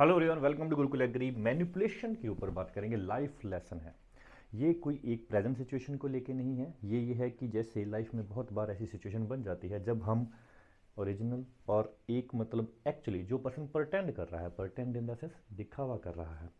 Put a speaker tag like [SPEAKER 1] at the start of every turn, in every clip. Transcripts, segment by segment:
[SPEAKER 1] Hello रिवन welcome to Gurukul agri manipulation के ऊपर बात करेंगे लाइफ लेसन है ये कोई एक प्रेजेंट सिचुएशन को लेके नहीं है ये ये है कि जैसे लाइफ में बहुत बार ऐसी सिचुएशन बन जाती है जब हम ओरिजिनल और एक मतलब एक्चुअली जो पर्सन परटेंड कर रहा है परटेंड इन द सेंस दिखावा कर रहा है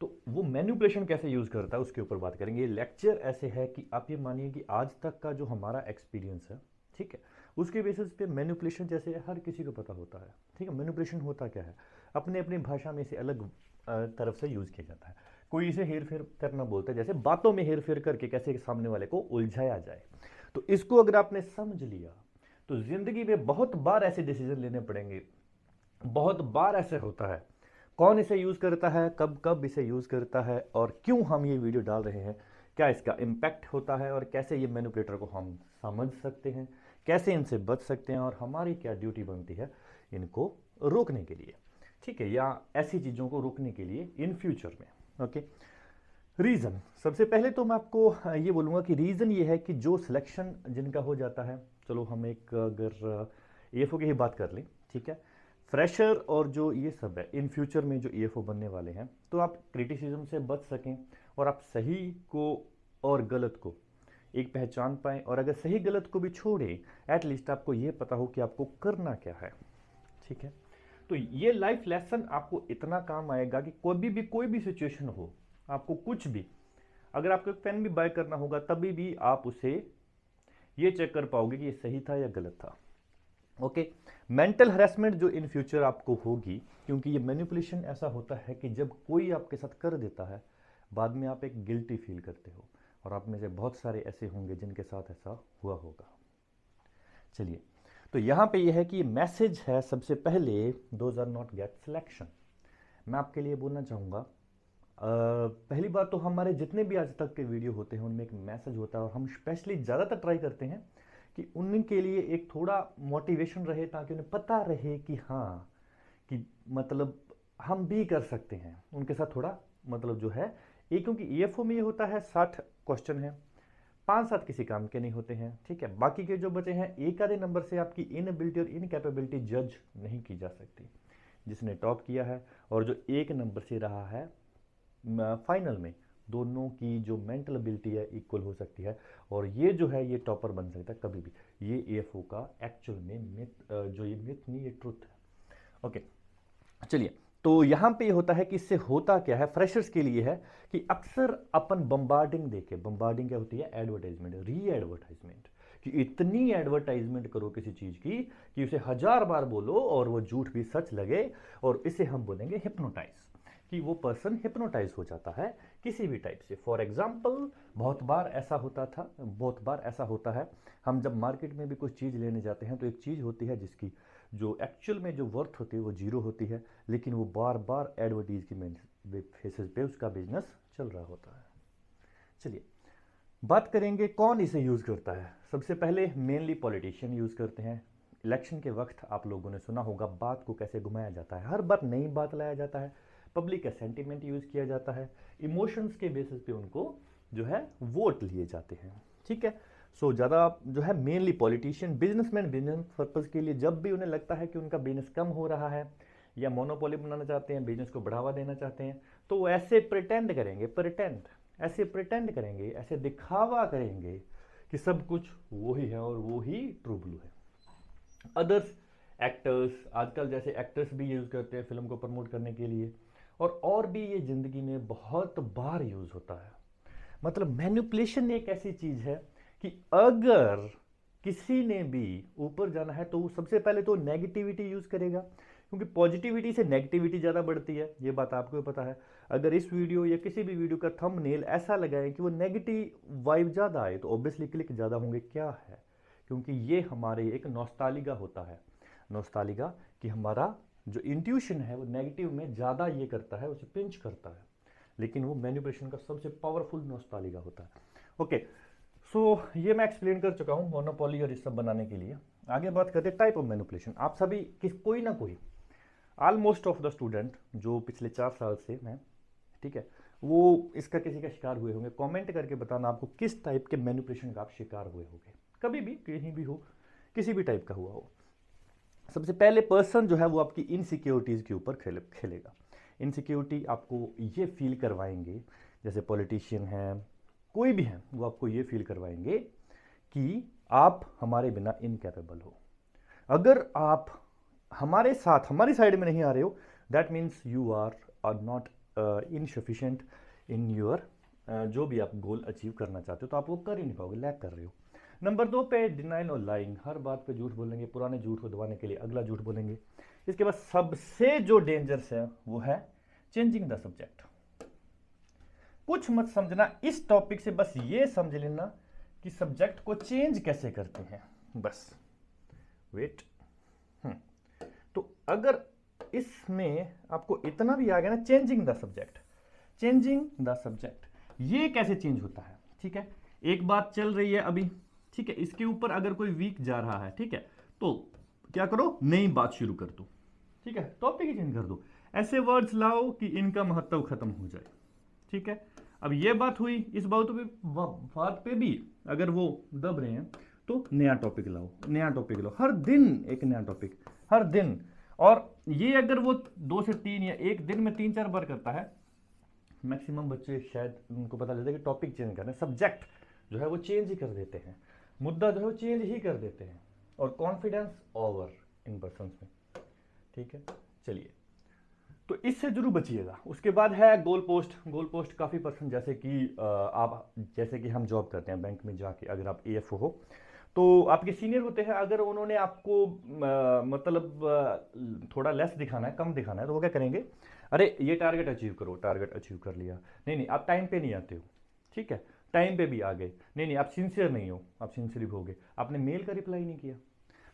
[SPEAKER 1] तो वो मैन्यूपुलेशन कैसे यूज़ करता है उसके ऊपर बात करेंगे ये लेक्चर ऐसे है कि आप ये मानिए कि आज तक का जो हमारा एक्सपीरियंस है ठीक है उसके बेसिस पे मैन्यूपुलेशन जैसे हर किसी को पता होता है ठीक है मैन्यूपुलेशन होता क्या है अपने अपनी भाषा में इसे अलग तरफ से यूज़ किया जाता है कोई इसे हेर फेर करना बोलता है जैसे बातों में हेर फेर करके कैसे सामने वाले को उलझाया जाए तो इसको अगर आपने समझ लिया तो ज़िंदगी में बहुत बार ऐसे डिसीजन लेने पड़ेंगे बहुत बार ऐसे होता है कौन इसे यूज़ करता है कब कब इसे यूज़ करता है और क्यों हम ये वीडियो डाल रहे हैं क्या इसका इम्पैक्ट होता है और कैसे ये मैनुपलेटर को हम समझ सकते हैं कैसे इनसे बच सकते हैं और हमारी क्या ड्यूटी बनती है इनको रोकने के लिए ठीक है या ऐसी चीज़ों को रोकने के लिए इन फ्यूचर में ओके रीज़न सबसे पहले तो मैं आपको ये बोलूँगा कि रीज़न ये है कि जो सिलेक्शन जिनका हो जाता है चलो हम एक अगर ई एफ ओ की ही बात कर लें ठीक है फ्रेशर और जो ये सब है इन फ्यूचर में जो ई एफ ओ बनने वाले हैं तो आप क्रिटिसिज्म से बच सकें और आप सही को और गलत को एक पहचान पाएँ और अगर सही गलत को भी छोड़ें एटलीस्ट आपको ये पता हो कि आपको करना क्या है ठीक है तो ये लाइफ लेसन आपको इतना काम आएगा कि कोई भी, भी कोई भी सिचुएशन हो आपको कुछ भी अगर आपको पेन भी बाय करना होगा तभी भी आप उसे ये चेक कर पाओगे कि ये सही था या गलत था ओके मेंटल हरेसमेंट जो इन फ्यूचर आपको होगी क्योंकि ये मैनिपुलेशन ऐसा होता है कि जब कोई आपके साथ कर देता है बाद में आप एक गिल्टी फील करते हो और आप में से बहुत सारे ऐसे होंगे जिनके साथ ऐसा हुआ होगा चलिए तो यहाँ पे ये है कि मैसेज है सबसे पहले those are not get selection मैं आपके लिए बोलना चाहूँगा पहली बात तो हमारे जितने भी आज तक के वीडियो होते हैं उनमें एक मैसेज होता है और हम स्पेशली ज़्यादातर ट्राई करते हैं कि उनके लिए एक थोड़ा मोटिवेशन रहे ताकि उन्हें पता रहे कि हाँ कि मतलब हम भी कर सकते हैं उनके साथ थोड़ा मतलब जो है ये क्योंकि ई में ये होता है साठ क्वेश्चन है पांच सात किसी काम के नहीं होते हैं ठीक है बाकी के जो बचे हैं एक आधे नंबर से आपकी इनएबिलिटी और इनकेपेबिलिटी जज नहीं की जा सकती जिसने टॉप किया है और जो एक नंबर से रहा है फाइनल में दोनों की जो मेंटल एबिलिटी है इक्वल हो सकती है और ये जो है ये टॉपर बन सकता है कभी भी ये एफ का एक्चुअल में मिथ जो ये मिथ नहीं ये ट्रुथ है ओके चलिए तो यहाँ पे होता है कि इससे होता क्या है फ्रेशर्स के लिए है कि अक्सर अपन बम्बार्डिंग देखे बम्बार्डिंग क्या होती है एडवर्टाइजमेंट री एडवर्टाइजमेंट कि इतनी एडवर्टाइजमेंट करो किसी चीज़ की कि उसे हजार बार बोलो और वो झूठ भी सच लगे और इसे हम बोलेंगे हिप्नोटाइज कि वो पर्सन हिप्नोटाइज हो जाता है किसी भी टाइप से फॉर एग्जाम्पल बहुत बार ऐसा होता था बहुत बार ऐसा होता है हम जब मार्केट में भी कुछ चीज़ लेने जाते हैं तो एक चीज़ होती है जिसकी जो एक्चुअल में जो वर्थ होती है वो जीरो होती है लेकिन वो बार बार एडवर्टीजमेंट की फेसेस पे उसका बिजनेस चल रहा होता है चलिए बात करेंगे कौन इसे यूज़ करता है सबसे पहले मेनली पॉलिटिशियन यूज़ करते हैं इलेक्शन के वक्त आप लोगों ने सुना होगा बात को कैसे घुमाया जाता है हर बार नई बात लाया जाता है पब्लिक का सेंटिमेंट यूज़ किया जाता है इमोशंस के बेसिस पे उनको जो है वोट लिए जाते हैं ठीक है सो so, ज़्यादा जो है mainly politician businessman business purpose के लिए जब भी उन्हें लगता है कि उनका बिजनेस कम हो रहा है या मोनोपोली बनाना चाहते हैं बिजनेस को बढ़ावा देना चाहते हैं तो वो ऐसे प्रटेंड करेंगे प्रटेंड ऐसे प्रटेंड करेंगे ऐसे दिखावा करेंगे कि सब कुछ वो ही है और वो ही ट्रू ब्लू है अदर्स एक्टर्स आजकल जैसे एक्टर्स भी यूज़ करते हैं फिल्म को प्रमोट करने के लिए और और भी ये ज़िंदगी में बहुत बार यूज़ होता है मतलब मैन्यूपलेशन एक ऐसी चीज़ है कि अगर किसी ने भी ऊपर जाना है तो वो सबसे पहले तो नेगेटिविटी यूज़ करेगा क्योंकि पॉजिटिविटी से नेगेटिविटी ज़्यादा बढ़ती है ये बात आपको भी पता है अगर इस वीडियो या किसी भी वीडियो का थम नेल ऐसा लगाए कि वो नेगेटिव वाइब ज़्यादा आए तो ऑब्वियसली क्लिक ज़्यादा होंगे क्या है क्योंकि ये हमारे एक नोस्तालिगा होता है नोस्तालिगा कि हमारा जो इंट्यूशन है वो नेगेटिव में ज़्यादा ये करता है उसे पिंच करता है लेकिन वो मैन्युपुलेशन का सबसे पावरफुल नोस्तालिगा होता है ओके okay. सो so, ये मैं एक्सप्लेन कर चुका हूँ मोनोपोली और इस सब बनाने के लिए आगे बात करते हैं टाइप ऑफ मैनुपलेशन आप सभी किस कोई ना कोई ऑलमोस्ट ऑफ द स्टूडेंट जो पिछले चार साल से हैं ठीक है वो इसका किसी का शिकार हुए होंगे कमेंट करके बताना आपको किस टाइप के मैनुपलेशन का आप शिकार हुए होंगे कभी भी कहीं भी हो किसी भी टाइप का हुआ हो सबसे पहले पर्सन जो है वो आपकी इनसिक्योरिटीज़ के ऊपर खेले खेलेगा इनसिक्योरिटी आपको ये फील करवाएंगे जैसे पॉलिटिशियन हैं कोई भी हैं वो आपको ये फील करवाएंगे कि आप हमारे बिना इनकेपेबल हो अगर आप हमारे साथ हमारी साइड में नहीं आ रहे हो that means you are are not insufficient in your जो भी आप गोल अचीव करना चाहते हो तो आप वो कर ही नहीं पाओगे लैक कर रहे हो नंबर दो पे डिनाइल और लाइंग हर बात पे झूठ बोलेंगे पुराने झूठ को दबाने के लिए अगला झूठ बोलेंगे इसके बाद सबसे जो डेंजर्स है वो है चेंजिंग द सब्जेक्ट कुछ मत समझना इस टॉपिक से बस ये समझ लेना कि सब्जेक्ट को चेंज कैसे करते हैं बस वेट हम्म। तो अगर इसमें आपको इतना भी आ गया ना changing the subject changing the subject ये कैसे चेंज होता है ठीक है एक बात चल रही है अभी ठीक है इसके ऊपर अगर कोई वीक जा रहा है ठीक है तो क्या करो नई बात शुरू कर दो ठीक है टॉपिक ही चेंज कर दो ऐसे वर्ड्स लाओ कि इनका महत्व खत्म हो जाए ठीक है अब ये बात हुई इस बात पे बात पे भी अगर वो दब रहे हैं तो नया टॉपिक लाओ नया टॉपिक लाओ हर दिन एक नया टॉपिक हर दिन और ये अगर वो दो से तीन या एक दिन में तीन चार बार करता है मैक्सिमम बच्चे शायद उनको पता चलता है कि टॉपिक चेंज कर रहे हैं सब्जेक्ट जो है वो चेंज ही कर देते हैं मुद्दा जो है वो चेंज ही कर देते हैं और कॉन्फिडेंस ओवर इन पर्सन में ठीक है चलिए तो इससे जरूर बचिएगा उसके बाद है गोल पोस्ट गोल पोस्ट काफ़ी पर्सन जैसे कि आप जैसे कि हम जॉब करते हैं बैंक में जाके अगर आप ए हो तो आपके सीनियर होते हैं अगर उन्होंने आपको आ, मतलब थोड़ा लेस दिखाना है कम दिखाना है तो वो क्या करेंगे अरे ये टारगेट अचीव करो टारगेट अचीव कर लिया नहीं नहीं आप टाइम पे नहीं आते हो ठीक है टाइम पे भी आ गए नहीं नहीं आप सिंसियर नहीं हो आप सिंसियर हो गए आपने मेल का रिप्लाई नहीं किया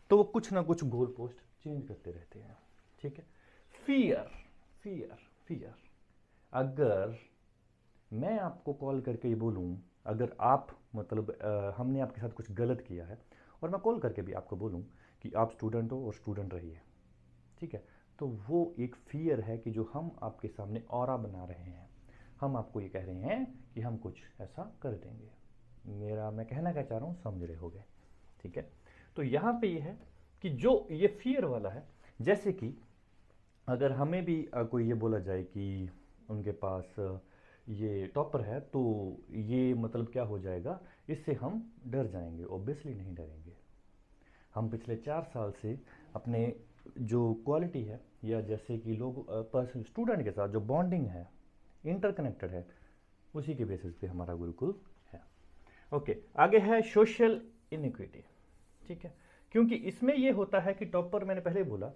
[SPEAKER 1] तो वो कुछ ना कुछ गोल पोस्ट चेंज करते रहते हैं ठीक है फीयर फियर फियर अगर मैं आपको कॉल करके ये बोलूँ अगर आप मतलब आ, हमने आपके साथ कुछ गलत किया है और मैं कॉल करके भी आपको बोलूँ कि आप स्टूडेंट हो और स्टूडेंट रहिए ठीक है तो वो एक फियर है कि जो हम आपके सामने और बना रहे हैं हम आपको ये कह रहे हैं कि हम कुछ ऐसा कर देंगे मेरा मैं कहना क्या चाह रहा हूँ समझ रहे हो गए ठीक है तो यहाँ पे ये है कि जो ये फियर वाला है जैसे कि अगर हमें भी कोई ये बोला जाए कि उनके पास ये टॉपर है तो ये मतलब क्या हो जाएगा इससे हम डर जाएंगे ऑब्वियसली नहीं डरेंगे हम पिछले चार साल से अपने जो क्वालिटी है या जैसे कि लोग पर्सन स्टूडेंट के साथ जो बॉन्डिंग है इंटरकनेक्टेड है उसी के बेसिस पे हमारा गुरुकुल है ओके आगे है सोशल इनिक्विटी ठीक है क्योंकि इसमें ये होता है कि टॉपर मैंने पहले बोला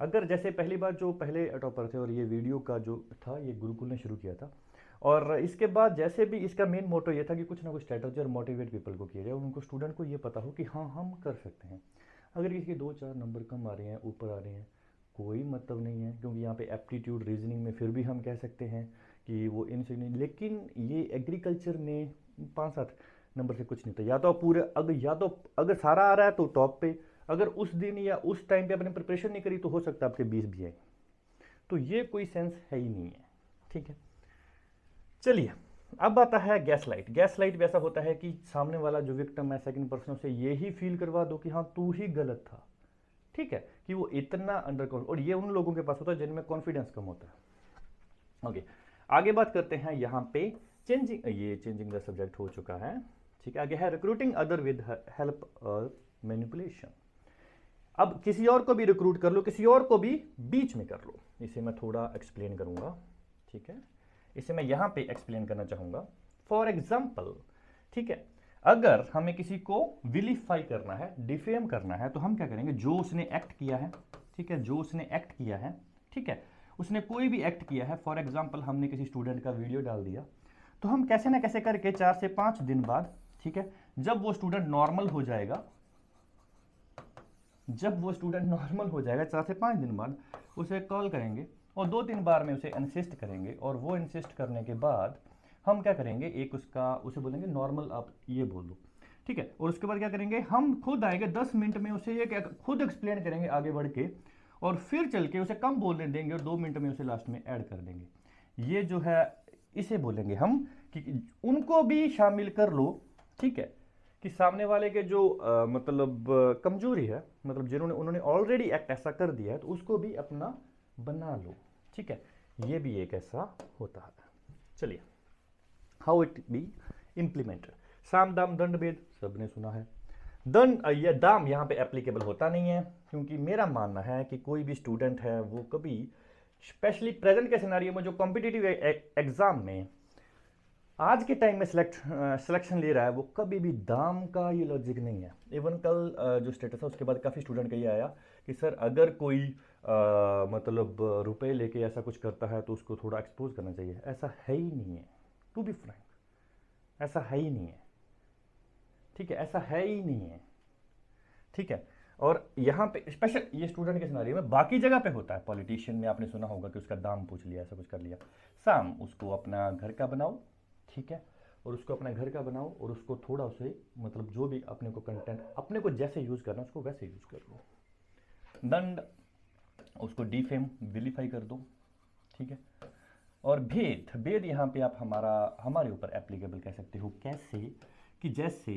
[SPEAKER 1] अगर जैसे पहली बार जो पहले टॉपर थे और ये वीडियो का जो था ये गुरुकुल ने शुरू किया था और इसके बाद जैसे भी इसका मेन मोटो ये था कि कुछ ना कुछ स्ट्रैटेजी और मोटिवेट पीपल को किया जाए उनको स्टूडेंट को ये पता हो कि हाँ हम कर सकते हैं अगर किसी के दो चार नंबर कम आ रहे हैं ऊपर आ रहे हैं कोई मतलब नहीं है क्योंकि यहाँ पे एप्टीट्यूड रीजनिंग में फिर भी हम कह सकते हैं कि वो इन लेकिन ये एग्रीकल्चर में पाँच सात नंबर से कुछ नहीं होता या तो पूरे अगर या तो अगर सारा आ रहा है तो टॉप पे अगर उस दिन या उस टाइम पे आपने प्रिपरेशन नहीं करी तो हो सकता आपके बीस भी आए तो ये कोई सेंस है ही नहीं है ठीक है चलिए अब आता है गैस लाइट गैस लाइट वैसा होता है कि सामने वाला जो विक्टम है सेकंड पर्सन से ये ही फील करवा दो कि हाँ तू ही गलत था ठीक है कि वो इतना अंडर और ये उन लोगों के पास होता है जिनमें कॉन्फिडेंस कम होता है ओके आगे बात करते हैं यहाँ पे चेंजिंग ये चेंजिंग द सब्जेक्ट हो चुका है ठीक है आगे है recruiting other with help manipulation अब किसी और को भी रिक्रूट कर लो किसी और को भी बीच में कर लो इसे मैं थोड़ा एक्सप्लेन करूँगा ठीक है इसे मैं यहाँ पे एक्सप्लेन करना चाहूँगा फॉर एग्जाम्पल ठीक है अगर हमें किसी को विलीफाई करना है डिफेम करना है तो हम क्या करेंगे जो उसने एक्ट किया है ठीक है जो उसने एक्ट किया है ठीक है उसने कोई भी एक्ट किया है फॉर एग्जाम्पल हमने किसी स्टूडेंट का वीडियो डाल दिया तो हम कैसे ना कैसे करके चार से पाँच दिन बाद ठीक है जब वो स्टूडेंट नॉर्मल हो जाएगा जब वो स्टूडेंट नॉर्मल हो जाएगा चार से पाँच दिन बाद उसे कॉल करेंगे और दो तीन बार में उसे इंसिस्ट करेंगे और वो इंसिस्ट करने के बाद हम क्या करेंगे एक उसका उसे बोलेंगे नॉर्मल आप ये बोल दो ठीक है और उसके बाद क्या करेंगे हम खुद आएंगे दस मिनट में उसे ये खुद एक्सप्लेन करेंगे आगे बढ़ के और फिर चल के उसे कम बोलने देंगे और दो मिनट में उसे लास्ट में ऐड कर देंगे ये जो है इसे बोलेंगे हम कि उनको भी शामिल कर लो ठीक है कि सामने वाले के जो आ, मतलब कमजोरी है मतलब जिन्होंने उन्होंने ऑलरेडी एक्ट ऐसा कर दिया है तो उसको भी अपना बना लो ठीक है ये भी एक ऐसा होता है चलिए हाउ इट बी इम्प्लीमेंटेड साम दाम दंड भेद सबने सुना है दंड या दाम यहाँ पे एप्लीकेबल होता नहीं है क्योंकि मेरा मानना है कि कोई भी स्टूडेंट है वो कभी स्पेशली प्रेजेंट के सिनारियों में जो कॉम्पिटिटिव एग्ज़ाम e-, में आज के टाइम में सिलेक्ट सिलेक्शन ले रहा है वो कभी भी दाम का ये लॉजिक नहीं है इवन कल जो स्टेटस है उसके बाद काफ़ी स्टूडेंट का ये आया कि सर अगर कोई आ, मतलब रुपए लेके ऐसा कुछ करता है तो उसको थोड़ा एक्सपोज करना चाहिए ऐसा है ही नहीं है टू बी फ्रैंक ऐसा है ही नहीं है ठीक है ऐसा है ही नहीं है ठीक है और यहाँ पे स्पेशल ये स्टूडेंट के सिनारी में बाकी जगह पे होता है पॉलिटिशियन में आपने सुना होगा कि उसका दाम पूछ लिया ऐसा कुछ कर लिया शाम उसको अपना घर का बनाओ ठीक है और उसको अपने घर का बनाओ और उसको थोड़ा उसे मतलब जो भी अपने को कंटेंट अपने को जैसे यूज़ करना उसको वैसे यूज़ कर लो दंड उसको डिफेम विलीफाई कर दो ठीक है और भेद भेद यहाँ पे आप हमारा हमारे ऊपर एप्लीकेबल कह सकते हो कैसे कि जैसे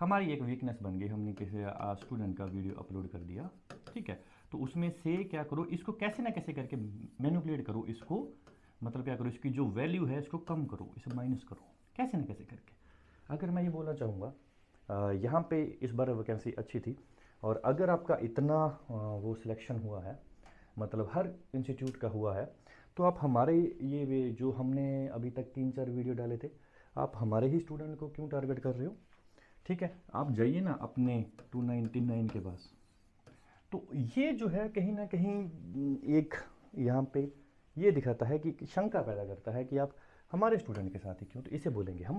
[SPEAKER 1] हमारी एक वीकनेस बन गई हमने किसी स्टूडेंट का वीडियो अपलोड कर दिया ठीक है तो उसमें से क्या करो इसको कैसे ना कैसे करके मैनुपलेट करो इसको मतलब क्या करो इसकी जो वैल्यू है इसको कम करो इसे माइनस करो कैसे ना कैसे करके अगर मैं ये बोलना चाहूँगा यहाँ पे इस बार वैकेंसी अच्छी थी और अगर आपका इतना वो सिलेक्शन हुआ है मतलब हर इंस्टीट्यूट का हुआ है तो आप हमारे ये जो हमने अभी तक तीन चार वीडियो डाले थे आप हमारे ही स्टूडेंट को क्यों टारगेट कर रहे हो ठीक है आप जाइए ना अपने 299 के पास तो ये जो है कहीं ना कहीं एक यहाँ पे ये दिखाता है कि शंका पैदा करता है कि आप हमारे स्टूडेंट के साथ ही क्यों तो इसे बोलेंगे हम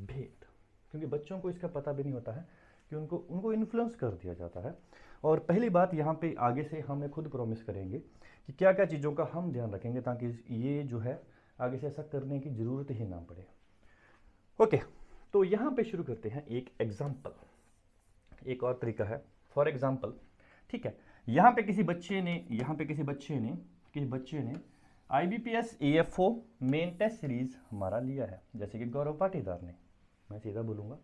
[SPEAKER 1] भेद क्योंकि बच्चों को इसका पता भी नहीं होता है कि उनको उनको इन्फ्लुएंस कर दिया जाता है और पहली बात यहाँ पे आगे से हमें खुद प्रॉमिस करेंगे कि क्या क्या चीज़ों का हम ध्यान रखेंगे ताकि ये जो है आगे से ऐसा करने की ज़रूरत ही ना पड़े ओके तो यहाँ पे शुरू करते हैं एक एग्जाम्पल एक और तरीका है फॉर एग्ज़ाम्पल ठीक है यहाँ पे किसी बच्चे ने यहाँ पे किसी बच्चे ने किसी बच्चे ने I B P S A F O main test series हमारा लिया है जैसे कि गौरव पाटीदार ने मैं सीधा बोलूँगा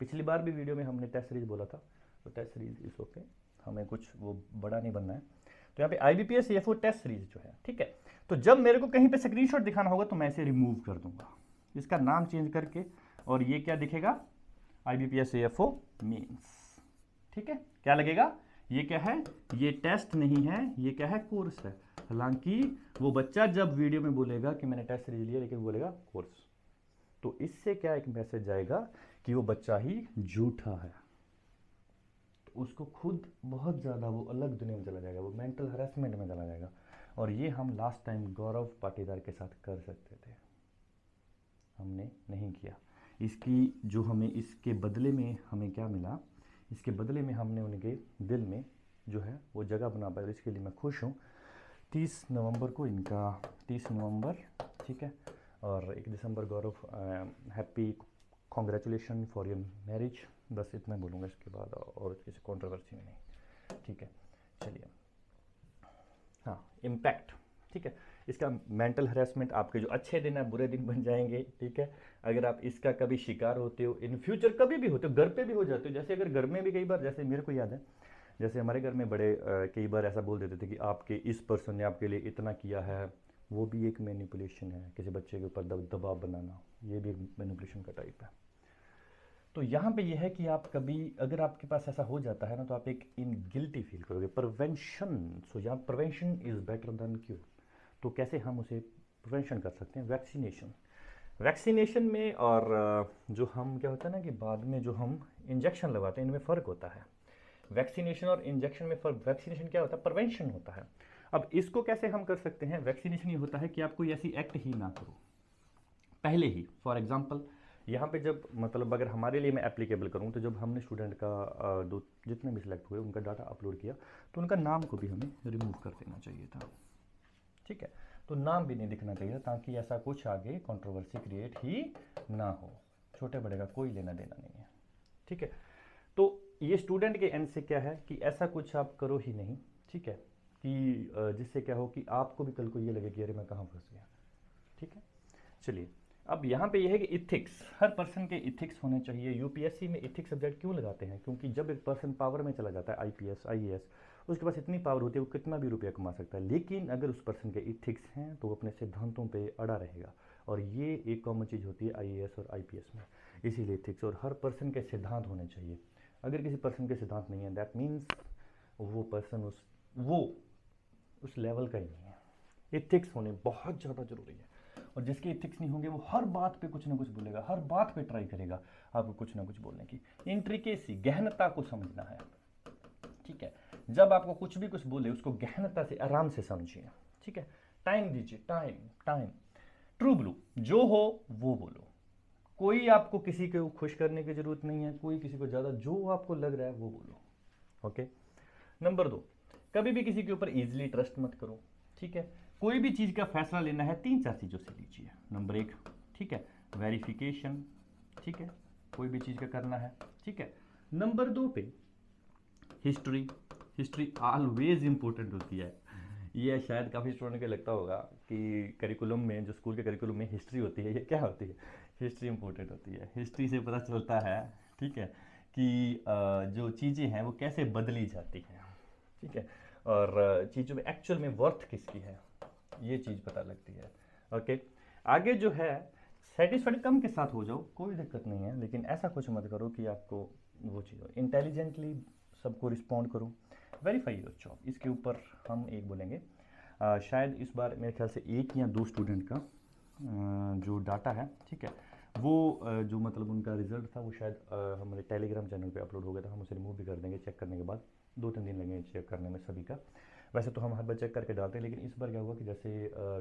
[SPEAKER 1] पिछली बार भी वीडियो में हमने टेस्ट सीरीज बोला था तो टेस्ट सीरीज इस ओके हमें कुछ वो बड़ा नहीं बनना है तो यहाँ पे I B P S A F O test series जो है ठीक है तो जब मेरे को कहीं पे शॉट दिखाना होगा तो मैं इसे रिमूव कर दूंगा इसका नाम चेंज करके और ये क्या दिखेगा I B P S F O means ठीक है क्या लगेगा ये क्या है ये टेस्ट नहीं है ये क्या है कोर्स है हालांकि वो बच्चा जब वीडियो में बोलेगा कि मैंने टेस्ट ले लिया लेकिन बोलेगा कोर्स तो इससे क्या एक मैसेज जाएगा कि वो बच्चा ही झूठा है तो उसको खुद बहुत ज़्यादा वो अलग दुनिया में चला जाएगा वो मेंटल हरासमेंट में चला जाएगा और ये हम लास्ट टाइम गौरव पाटीदार के साथ कर सकते थे हमने नहीं किया इसकी जो हमें इसके बदले में हमें क्या मिला इसके बदले में हमने उनके दिल में जो है वो जगह बना पाई और इसके लिए मैं खुश हूँ तीस नवंबर को इनका तीस नवंबर ठीक है और एक दिसंबर Gaurav happy congratulation for your marriage बस इतना बोलूँगा इसके बाद और किसी कॉन्ट्रोवर्सी में नहीं ठीक है चलिए हाँ इम्पैक्ट ठीक है इसका मेंटल हरेसमेंट आपके जो अच्छे दिन है बुरे दिन बन जाएंगे ठीक है अगर आप इसका कभी शिकार होते हो इन फ्यूचर कभी भी होते हो घर पे भी हो जाते हो जैसे अगर घर में भी कई बार जैसे मेरे को याद है जैसे हमारे घर में बड़े कई बार ऐसा बोल देते थे कि आपके इस पर्सन ने आपके लिए इतना किया है वो भी एक मैनिपुलेशन है किसी बच्चे के ऊपर दबाव बनाना ये भी एक मैनिपुलेशन का टाइप है तो यहाँ पे यह है कि आप कभी अगर आपके पास ऐसा हो जाता है ना तो आप एक इन गिल्टी फील करोगे प्रवेंशन सो यहाँ prevention is better than cure तो कैसे हम उसे प्रिवेंशन कर सकते हैं वैक्सीनेशन वैक्सीनेशन में और जो हम क्या होता है ना कि बाद में जो हम इंजेक्शन लगाते हैं इनमें फ़र्क होता है वैक्सीनेशन और इंजेक्शन में फ़र्क वैक्सीनेशन क्या होता है प्रवेंशन होता है अब इसको कैसे हम कर सकते हैं वैक्सीनेशन ये होता है कि आप कोई ऐसी एक्ट ही ना करो पहले ही फॉर एग्ज़ाम्पल यहाँ पे जब मतलब अगर हमारे लिए मैं एप्लीकेबल करूँ तो जब हमने स्टूडेंट का दो जितने भी सिलेक्ट हुए उनका डाटा अपलोड किया तो उनका नाम को भी हमें रिमूव कर देना चाहिए था ठीक है तो नाम भी नहीं लिखना चाहिए ताकि ऐसा कुछ आगे कंट्रोवर्सी क्रिएट ही ना हो छोटे बड़े का कोई लेना देना नहीं है ठीक है तो ये स्टूडेंट के एंड से क्या है कि ऐसा कुछ आप करो ही नहीं ठीक है कि जिससे क्या हो कि आपको भी कल को ये लगे कि अरे मैं कहाँ फंस गया ठीक है चलिए अब यहाँ पे यह है कि इथिक्स हर पर्सन के इथिक्स होने चाहिए यूपीएससी में इथिक्स सब्जेक्ट क्यों लगाते हैं क्योंकि जब एक पर्सन पावर में चला जाता है आईपीएस आईएएस उसके पास इतनी पावर होती है वो कितना भी रुपया कमा सकता है लेकिन अगर उस पर्सन के इथिक्स हैं तो वो अपने सिद्धांतों पर अड़ा रहेगा और ये एक कॉमन चीज़ होती है आईएएस और आईपीएस में इसीलिए इथिक्स और हर पर्सन के सिद्धांत होने चाहिए अगर किसी पर्सन के सिद्धांत नहीं है दैट मीन्स वो पर्सन उस वो उस लेवल का ही नहीं है इथिक्स होने बहुत ज़्यादा ज़रूरी है और जिसके इथिक्स नहीं होंगे वो हर बात पे कुछ ना कुछ बोलेगा हर बात पे ट्राई करेगा आपको कुछ ना कुछ बोलने की इंट्रिकेसी गहनता को समझना है ठीक है जब आपको कुछ भी कुछ बोले उसको गहनता से आराम से समझिए ठीक है टाइम दीजिए टाइम टाइम ट्रू ब्लू जो हो वो बोलो कोई आपको किसी को खुश करने की जरूरत नहीं है कोई किसी को ज़्यादा जो आपको लग रहा है वो बोलो ओके नंबर दो कभी भी किसी के ऊपर इजिली ट्रस्ट मत करो ठीक है कोई भी चीज़ का फैसला लेना है तीन चार चीज़ों से लीजिए नंबर एक ठीक है वेरिफिकेशन ठीक है कोई भी चीज़ का करना है ठीक है नंबर दो पे हिस्ट्री हिस्ट्री ऑलवेज इम्पोर्टेंट होती है ये शायद काफ़ी स्टूडेंट को लगता होगा कि करिकुलम में जो स्कूल के करिकुलम में हिस्ट्री होती है ये क्या होती है हिस्ट्री इम्पोर्टेंट होती है हिस्ट्री से पता चलता है ठीक है कि जो चीज़ें हैं वो कैसे बदली जाती हैं ठीक है और चीज़ों में एक्चुअल में वर्थ किसकी है ये चीज़ पता लगती है ओके आगे जो है सेटिस्फाइड कम के साथ हो जाओ कोई दिक्कत नहीं है लेकिन ऐसा कुछ मत करो कि आपको वो चीज़ हो इंटेलिजेंटली सबको रिस्पॉन्ड करूँ वेरीफाई योर जॉब इसके ऊपर हम एक बोलेंगे आ, शायद इस बार मेरे ख्याल से एक या दो स्टूडेंट का आ, जो डाटा है ठीक है वो जो मतलब उनका रिजल्ट था वो शायद हमारे टेलीग्राम चैनल पे अपलोड हो गया था हम उसे रिमूव भी कर देंगे चेक करने के बाद दो तीन दिन लगेंगे चेक करने में सभी का वैसे तो हम हर बार चेक करके डालते हैं लेकिन इस बार क्या हुआ कि जैसे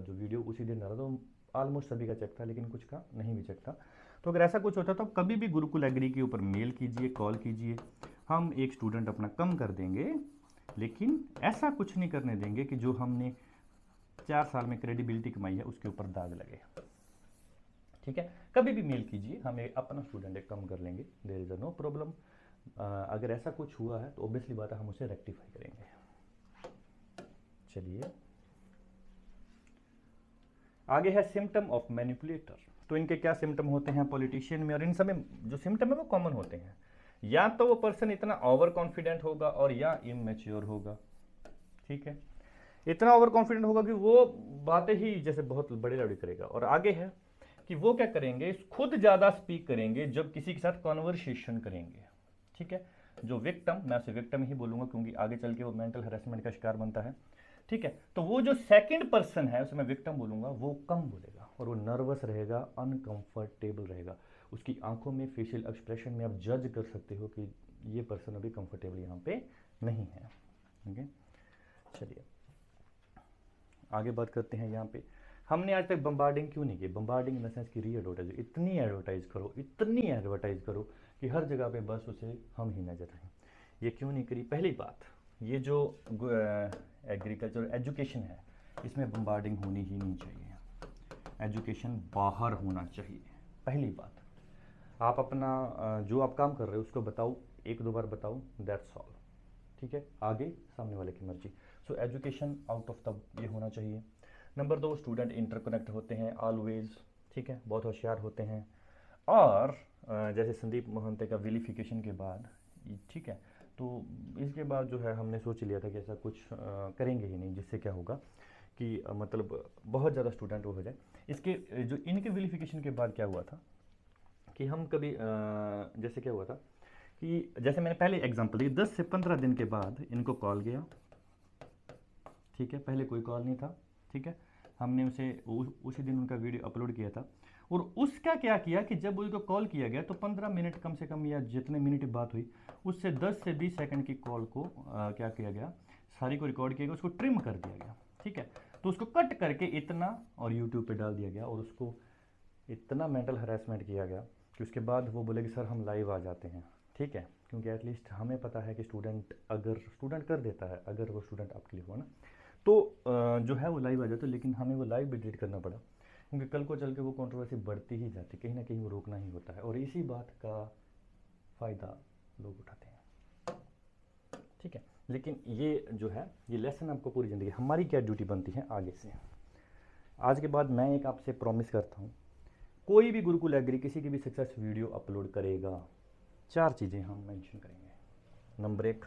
[SPEAKER 1] जो वीडियो उसी दिन डाला तो ऑलमोस्ट सभी का चेक था लेकिन कुछ का नहीं भी चेक था तो अगर ऐसा कुछ होता तो कभी भी गुरुकुल एग्री के ऊपर मेल कीजिए कॉल कीजिए हम एक स्टूडेंट अपना कम कर देंगे लेकिन ऐसा कुछ नहीं करने देंगे कि जो हमने चार साल में क्रेडिबिलिटी कमाई है उसके ऊपर दाग लगे ठीक है कभी भी मेल कीजिए हमें अपना स्टूडेंट कम कर लेंगे there is a no problem अगर ऐसा कुछ हुआ है तो ऑब्वियसली बात है हम उसे रेक्टिफाई करेंगे चलिए आगे है सिम्टम ऑफ मैनिपुलेटर तो इनके क्या सिम्टम होते हैं पॉलिटिशियन में और इन सब जो सिम्टम है वो कॉमन होते हैं या तो वो पर्सन इतना ओवर कॉन्फिडेंट होगा और या इमेच्योर होगा ठीक है इतना ओवर कॉन्फिडेंट होगा कि वो बातें ही जैसे बहुत बड़े लड़ी करेगा और आगे है कि वो क्या करेंगे खुद ज़्यादा स्पीक करेंगे जब किसी के साथ कॉन्वर्सेशन करेंगे ठीक है जो विक्टम मैं उसे विक्टम ही बोलूँगा क्योंकि आगे चल के वो मेंटल हरेसमेंट का शिकार बनता है ठीक है तो वो जो सेकंड पर्सन है उसे मैं विक्टम बोलूंगा वो कम बोलेगा और वो नर्वस रहेगा अनकंफर्टेबल रहेगा उसकी आंखों में फेशियल एक्सप्रेशन में आप जज कर सकते हो कि ये पर्सन अभी कंफर्टेबल यहाँ पे नहीं है ओके चलिए आगे बात करते हैं यहाँ पे हमने आज तक बम्बार्डिंग क्यों नहीं की बम्बार्डिंग इन द सेंस की री एडवर्टाइज इतनी एडवर्टाइज करो इतनी एडवर्टाइज करो कि हर जगह पे बस उसे हम ही नजर आए ये क्यों नहीं करी पहली बात ये जो एग्रीकल्चर एजुकेशन है इसमें बम्बार्डिंग होनी ही नहीं चाहिए एजुकेशन बाहर होना चाहिए पहली बात आप अपना जो आप काम कर रहे हो उसको बताओ एक दो बार बताओ दैट्स ऑल ठीक है आगे सामने वाले की मर्जी so education out of the ये होना चाहिए नंबर दो स्टूडेंट इंटरकनेक्ट होते हैं ऑलवेज ठीक है बहुत होशियार होते हैं और जैसे संदीप मोहंते का विलीफिकेशन के बाद ठीक है तो इसके बाद जो है हमने सोच लिया था कि ऐसा कुछ करेंगे ही नहीं जिससे क्या होगा कि मतलब बहुत ज़्यादा स्टूडेंट वो हो जाए इसके जो इनके वेलीफिकेशन के बाद क्या हुआ था कि हम कभी आ, जैसे क्या हुआ था कि जैसे मैंने पहले एग्जांपल दी दस से पंद्रह दिन के बाद इनको कॉल गया ठीक है पहले कोई कॉल नहीं था ठीक है हमने उसे उसी दिन उनका वीडियो अपलोड किया था और उसका क्या किया कि जब उनको कॉल किया गया तो पंद्रह मिनट कम से कम या जितने मिनट बात हुई उससे दस से बीस सेकेंड की कॉल को आ, क्या किया गया सारी को रिकॉर्ड किया गया उसको ट्रिम कर दिया गया ठीक है तो उसको कट करके इतना और यूट्यूब पर डाल दिया गया और उसको इतना मेंटल हरासमेंट किया गया कि उसके बाद वो बोले कि सर हम लाइव आ जाते हैं ठीक है क्योंकि एटलीस्ट हमें पता है कि स्टूडेंट अगर स्टूडेंट कर देता है अगर वो स्टूडेंट आपके लिए हो ना तो जो है वो लाइव आ है लेकिन हमें वो लाइव भी डिलीट करना पड़ा क्योंकि कल को चल के वो कंट्रोवर्सी बढ़ती ही जाती कहीं ना कहीं वो रोकना ही होता है और इसी बात का फ़ायदा लोग उठाते हैं ठीक है लेकिन ये जो है ये लेसन आपको पूरी ज़िंदगी हमारी क्या ड्यूटी बनती है आगे से आज के बाद मैं एक आपसे प्रॉमिस करता हूँ कोई भी गुरुकुल एग्री किसी की भी सक्सेस वीडियो अपलोड करेगा चार चीज़ें हम मेंशन करेंगे नंबर एक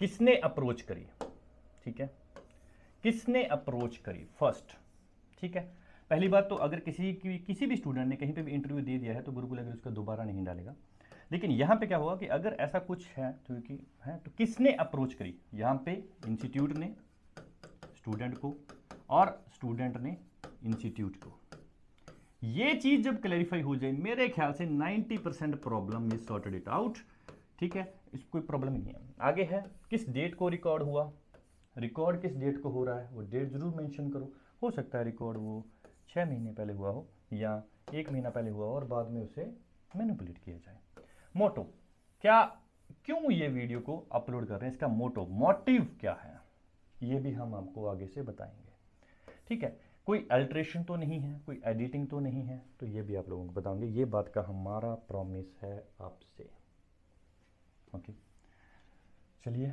[SPEAKER 1] किसने अप्रोच करी ठीक है किसने अप्रोच करी फर्स्ट ठीक है पहली बात तो अगर किसी की किसी भी स्टूडेंट ने कहीं पे भी इंटरव्यू दे दिया है तो गुरुकुल अगर उसका दोबारा नहीं डालेगा लेकिन यहाँ पे क्या हुआ कि अगर ऐसा कुछ है तो कि है तो किसने अप्रोच करी यहाँ पे इंस्टीट्यूट ने स्टूडेंट को और स्टूडेंट ने इंस्टीट्यूट को ये चीज जब क्लैरिफाई हो जाए मेरे ख्याल से 90 percent problem is sorted it out ठीक है इस कोई प्रॉब्लम नहीं है आगे है किस डेट को रिकॉर्ड हुआ रिकॉर्ड किस डेट को हो रहा है वो डेट जरूर मेंशन करो हो सकता है रिकॉर्ड वो छः महीने पहले हुआ हो या एक महीना पहले हुआ हो और बाद में उसे मैनिपुलेट किया जाए मोटो क्या क्यों ये वीडियो को अपलोड कर रहे हैं इसका मोटो मोटिव क्या है ये भी हम आपको आगे से बताएंगे ठीक है कोई अल्ट्रेशन तो नहीं है कोई एडिटिंग तो नहीं है तो ये भी आप लोगों को बताऊंगे ये बात का हमारा प्रॉमिस है आपसे ओके चलिए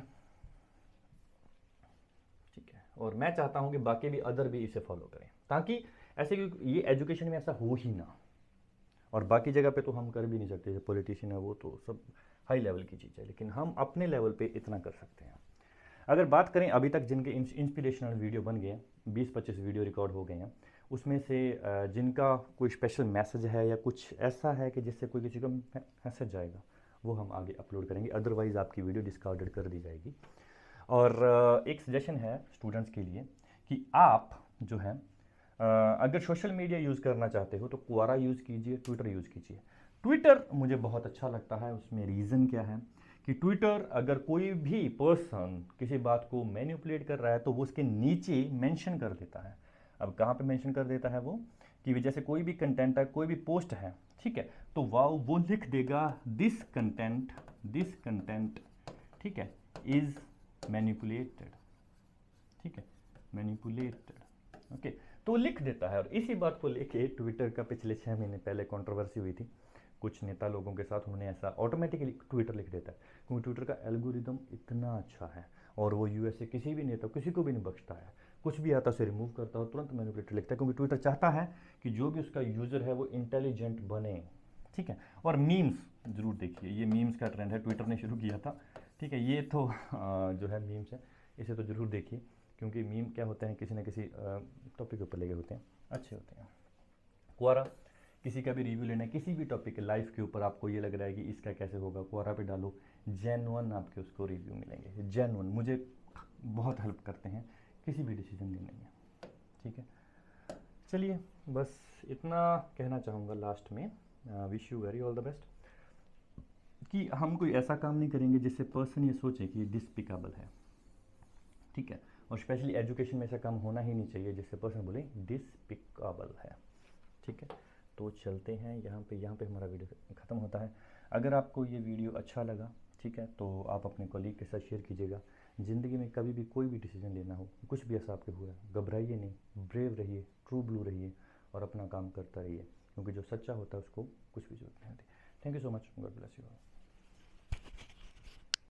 [SPEAKER 1] ठीक है और मैं चाहता हूँ कि बाकी भी अदर भी इसे फॉलो करें ताकि ऐसे क्योंकि ये एजुकेशन में ऐसा हो ही ना और बाकी जगह पे तो हम कर भी नहीं सकते जो पॉलिटिशियन है वो तो सब हाई लेवल की चीज़ है लेकिन हम अपने लेवल पे इतना कर सकते हैं अगर बात करें अभी तक जिनके इंस्पिरेशनल वीडियो बन गए हैं बीस पच्चीस वीडियो रिकॉर्ड हो गए हैं उसमें से जिनका कोई स्पेशल मैसेज है या कुछ ऐसा है कि जिससे कोई किसी को मैसेज जाएगा वो हम आगे अपलोड करेंगे अदरवाइज़ आपकी वीडियो डिस्कार्डेड कर दी जाएगी और एक सजेशन है स्टूडेंट्स के लिए कि आप जो है अगर सोशल मीडिया यूज़ करना चाहते हो तो कुआरा यूज़ कीजिए ट्विटर यूज़ कीजिए ट्विटर मुझे बहुत अच्छा लगता है उसमें रीज़न क्या है कि ट्विटर अगर कोई भी पर्सन किसी बात को मैन्यूपुलेट कर रहा है तो वो उसके नीचे मेंशन कर देता है अब कहाँ पे मेंशन कर देता है वो कि जैसे कोई भी कंटेंट है कोई भी पोस्ट है ठीक है तो वाह वो लिख देगा दिस कंटेंट दिस कंटेंट ठीक है इज़ मैन्यूपुलेटेड ठीक है मैन्यूपुलेटेड ओके तो लिख देता है और इसी बात को लेके ट्विटर का पिछले छः महीने पहले कंट्रोवर्सी हुई थी कुछ नेता लोगों के साथ उन्होंने ऐसा ऑटोमेटिकली ट्विटर लिख देता है क्योंकि ट्विटर का एल्गोरिदम इतना अच्छा है और वो यूएस से किसी भी नेता किसी को भी नहीं बख्शता है कुछ भी आता उसे रिमूव करता है तुरंत मैनिपुलेटर लिखता है क्योंकि ट्विटर चाहता है कि जो भी उसका यूज़र है वो इंटेलिजेंट बने ठीक है और मीम्स ज़रूर देखिए ये मीम्स का ट्रेंड है ट्विटर ने शुरू किया था ठीक है ये तो जो है मीम्स है इसे तो ज़रूर देखिए क्योंकि मीम क्या होते हैं किसी न किसी टॉपिक के ऊपर लगे होते हैं अच्छे होते हैं कुआरा किसी का भी रिव्यू लेना है किसी भी टॉपिक के लाइफ के ऊपर आपको ये लग रहा है कि इसका कैसे होगा कोरा पे डालो जेनवन आपके उसको रिव्यू मिलेंगे जेनवन मुझे बहुत हेल्प करते हैं किसी भी डिसीजन लेने में ठीक है चलिए बस इतना कहना चाहूँगा लास्ट में wish you very all the best कि हम कोई ऐसा काम नहीं करेंगे जिससे पर्सन ये सोचे कि डिस्पिकेबल है ठीक है और स्पेशली एजुकेशन में ऐसा काम होना ही नहीं चाहिए जिससे पर्सन बोले डिस्पिकेबल है ठीक है तो चलते हैं यहाँ पे यहाँ पे हमारा वीडियो ख़त्म होता है अगर आपको ये वीडियो अच्छा लगा ठीक है तो आप अपने कॉलीग के साथ शेयर कीजिएगा ज़िंदगी में कभी भी कोई भी डिसीजन लेना हो कुछ भी ऐसा आपके हुआ घबराइए नहीं ब्रेव रहिए ट्रू ब्लू रहिए और अपना काम करता रहिए क्योंकि जो सच्चा होता है उसको कुछ भी जरूरत नहीं होती thank you so much God bless you